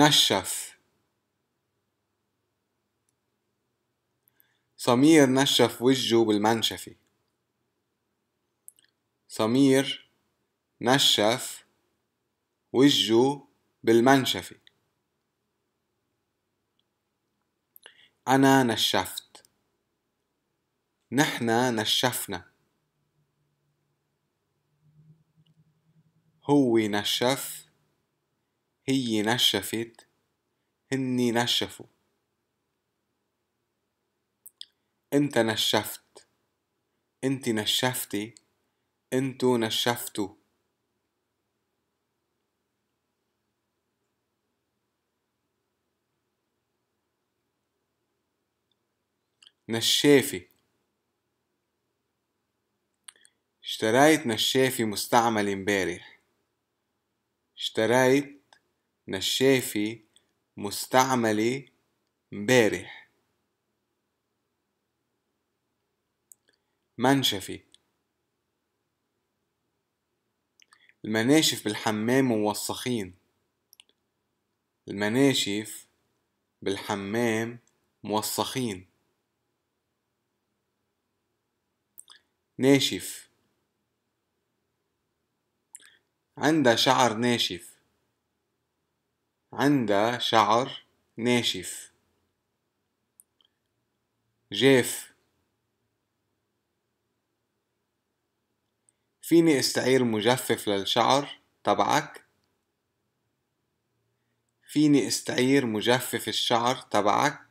نشف سمير نشف وجهه بالمنشفة سمير نشف وجهه بالمنشفة أنا نشفت نحن نشفنا هو نشف هي نشفت هني نشفوا انت نشفت انت نشفتي انتو نشفتوا نشافي اشتريت نشافي مستعملة امبارح اشتريت نشافي مستعملة مبارح منشفة المناشف بالحمام موسخين المناشف بالحمام موسخين ناشف عندها شعر ناشف عندها شعر ناشف جاف فيني استعير مجفف للشعر تبعك فيني استعير مجفف الشعر تبعك